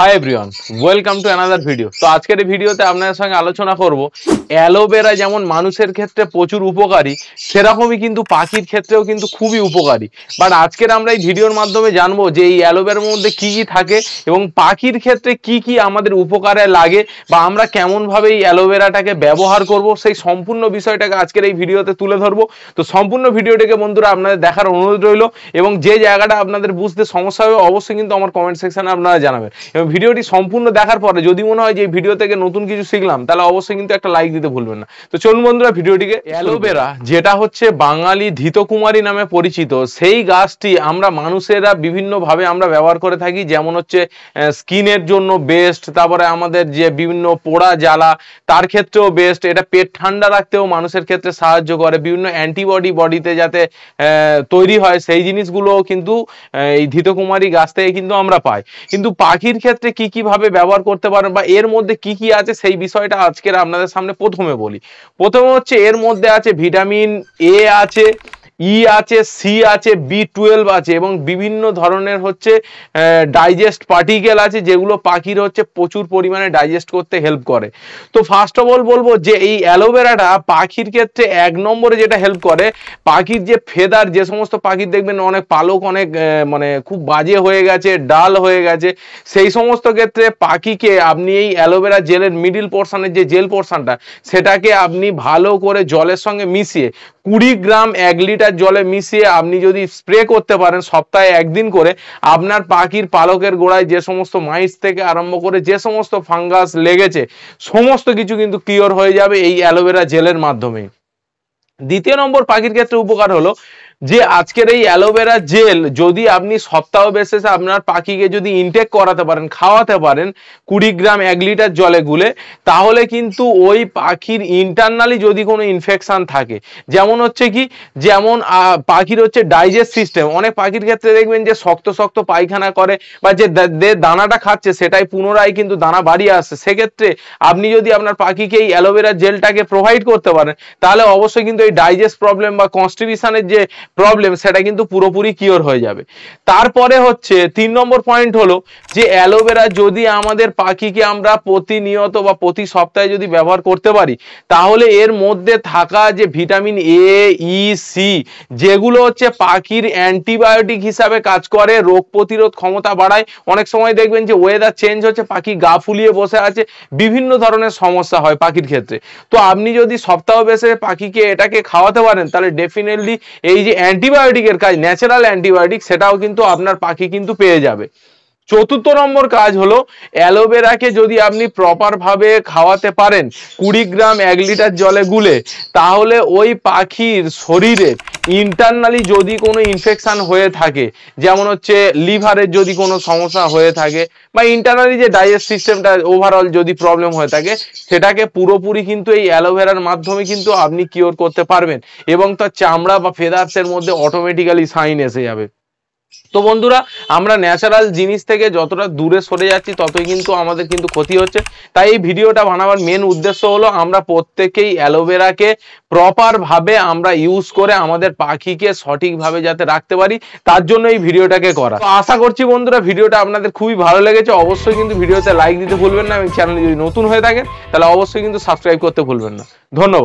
high everyone welcome to another video তো আজকের এই ভিডিওতে আপনাদের সঙ্গে আলোচনা করব অ্যালোভেরা যেমন মানুষের ক্ষেত্রে প্রচুর উপকারী সেরকমই কিন্তু পাখির ক্ষেত্রেও কিন্তু খুবই উপকারী বাট আজকের আমরা এই ভিডিওর মাধ্যমে জানবো যে এই অ্যালোভেরার মধ্যে কি কি থাকে এবং পাখির ক্ষেত্রে কি কি আমাদের উপকারে লাগে বা আমরা কেমনভাবে এই অ্যালোভেরাটাকে ব্যবহার করব সেই সম্পূর্ণ বিষয়টাকে আজকের এই ভিডিওতে তুলে ধরবো তো সম্পূর্ণ ভিডিওটাকে বন্ধুরা আপনাদের দেখার অনুরোধ রইল এবং যে জায়গাটা আপনাদের বুঝতে সমস্যা হবে অবশ্যই কিন্তু আমার কমেন্ট সেকশানে আপনারা জানাবেন এবং ভিডিওটি সম্পূর্ণ দেখার পরে যদি মনে হয় যে ভিডিও থেকে নতুন কিছু শিখলাম তাহলে অবশ্যই কিন্তু একটা লাইক দিতে ভুলবেন না তো চলুন বন্ধুরা ভিডিওটিকে অ্যালোভেরা যেটা হচ্ছে বাঙালি ধৃতকুমারী নামে পরিচিত সেই গাছটি আমরা মানুষেরা বিভিন্নভাবে আমরা ব্যবহার করে থাকি যেমন হচ্ছে স্কিনের জন্য বেস্ট তারপরে আমাদের যে বিভিন্ন পোড়া জ্বালা তার ক্ষেত্রেও বেস্ট এটা পেট ঠান্ডা রাখতেও মানুষের ক্ষেত্রে সাহায্য করে বিভিন্ন অ্যান্টিবডি বডিতে যাতে তৈরি হয় সেই জিনিসগুলো কিন্তু এই ধৃতকুমারী গাছ থেকে কিন্তু আমরা পাই কিন্তু পাখির ক্ষেত্রে ক্ষেত্রে কি কি ভাবে ব্যবহার করতে পারেন বা এর মধ্যে কি কি আছে সেই বিষয়টা আজকের আপনাদের সামনে প্রথমে বলি প্রথমে হচ্ছে এর মধ্যে আছে ভিটামিন এ আছে ই e আছে সি আছে বি টুয়েলভ আছে এবং বিভিন্ন ধরনের হচ্ছে ডাইজেস্ট পার্টিকেল আছে যেগুলো পাখির হচ্ছে প্রচুর পরিমাণে ডাইজেস্ট করতে হেল্প করে তো ফার্স্ট অফ অল বলবো যে এই অ্যালোভেরাটা পাখির ক্ষেত্রে এক নম্বরে যেটা হেল্প করে পাখির যে ফেদার যে সমস্ত পাখির দেখবেন অনেক পালক অনেক মানে খুব বাজে হয়ে গেছে ডাল হয়ে গেছে সেই সমস্ত ক্ষেত্রে পাখিকে আপনি এই অ্যালোভেরা জেলের মিডিল পোর্শনের যে জেল পোর্শনটা সেটাকে আপনি ভালো করে জলের সঙ্গে মিশিয়ে কুড়ি গ্রাম এক লিটার লিটার জলে মিশিয়ে আপনি যদি স্প্রে করতে পারেন সপ্তাহে একদিন করে আপনার পাখির পালকের গোড়ায় যে সমস্ত মাইস থেকে আরম্ভ করে যে সমস্ত ফাঙ্গাস লেগেছে সমস্ত কিছু কিন্তু কিওর হয়ে যাবে এই অ্যালোভেরা জেলের মাধ্যমে দ্বিতীয় নম্বর পাখির ক্ষেত্রে উপকার হলো যে আজকের এই অ্যালোভেরা জেল যদি আপনি সপ্তাহ বেসেসে আপনার পাখিকে যদি ইনটেক করাতে পারেন খাওয়াতে পারেন কুড়ি গ্রাম এক লিটার জলে গুলে তাহলে কিন্তু ওই পাখির ইন্টারনালি যদি কোনো ইনফেকশান থাকে যেমন হচ্ছে কি যেমন পাখির হচ্ছে ডাইজেস্ট সিস্টেম অনেক পাখির ক্ষেত্রে দেখবেন যে শক্ত শক্ত পায়খানা করে বা যে দানাটা খাচ্ছে সেটাই পুনরায় কিন্তু দানা বাড়িয়ে আসছে সেক্ষেত্রে আপনি যদি আপনার পাখিকে এই অ্যালোভেরা জেলটাকে প্রোভাইড করতে পারেন তাহলে অবশ্যই কিন্তু এই ডাইজেস্ট প্রবলেম বা কনস্টিবিউশনের যে প্রবলেম সেটা কিন্তু পুরোপুরি কিওর হয়ে যাবে তারপরে হচ্ছে তিন নম্বর পয়েন্ট হলো যে অ্যালোভেরা যদি আমাদের পাখিকে আমরা প্রতিনিয়ত বা প্রতি সপ্তাহে যদি ব্যবহার করতে পারি তাহলে এর মধ্যে থাকা যে ভিটামিন এ ই সি যেগুলো হচ্ছে পাখির অ্যান্টিবায়োটিক হিসাবে কাজ করে রোগ প্রতিরোধ ক্ষমতা বাড়ায় অনেক সময় দেখবেন যে ওয়েদার চেঞ্জ হচ্ছে পাখি গা ফুলিয়ে বসে আছে বিভিন্ন ধরনের সমস্যা হয় পাখির ক্ষেত্রে তো আপনি যদি সপ্তাহ বেসে পাখিকে এটাকে খাওয়াতে পারেন তাহলে ডেফিনেটলি এই যে অ্যান্টিবায়োটিকের কাজ ন্যাচারাল অ্যান্টিবায়োটিক সেটাও কিন্তু আপনার পাখি কিন্তু পেয়ে যাবে চতুর্থ নম্বর কাজ হলো অ্যালোভেরাকে যদি আপনি প্রপারভাবে খাওয়াতে পারেন কুড়ি গ্রাম এক লিটার জলে গুলে তাহলে ওই পাখির শরীরে ইন্টারনালি যদি কোনো ইনফেকশান হয়ে থাকে যেমন হচ্ছে লিভারের যদি কোনো সমস্যা হয়ে থাকে বা ইন্টারনালি যে ডাইজেস্ট সিস্টেমটা ওভারঅল যদি প্রবলেম হয়ে থাকে সেটাকে পুরোপুরি কিন্তু এই অ্যালোভেরার মাধ্যমে কিন্তু আপনি কিওর করতে পারবেন এবং তার চামড়া বা ফেদার্সের মধ্যে অটোমেটিক্যালি সাইন এসে যাবে তো বন্ধুরা আমরা ন্যাচারাল জিনিস থেকে যতটা দূরে সরে যাচ্ছি ততই কিন্তু আমাদের কিন্তু ক্ষতি হচ্ছে তাই এই ভিডিওটা বানাবার মেন উদ্দেশ্য হলো আমরা প্রত্যেকেই অ্যালোভেরাকে প্রপারভাবে আমরা ইউজ করে আমাদের পাখিকে সঠিকভাবে যাতে রাখতে পারি তার জন্য এই ভিডিওটাকে করা তো আশা করছি বন্ধুরা ভিডিওটা আপনাদের খুবই ভালো লেগেছে অবশ্যই কিন্তু ভিডিওতে লাইক দিতে ভুলবেন না এবং চ্যানেল যদি নতুন হয়ে থাকেন তাহলে অবশ্যই কিন্তু সাবস্ক্রাইব করতে ভুলবেন না ধন্যবাদ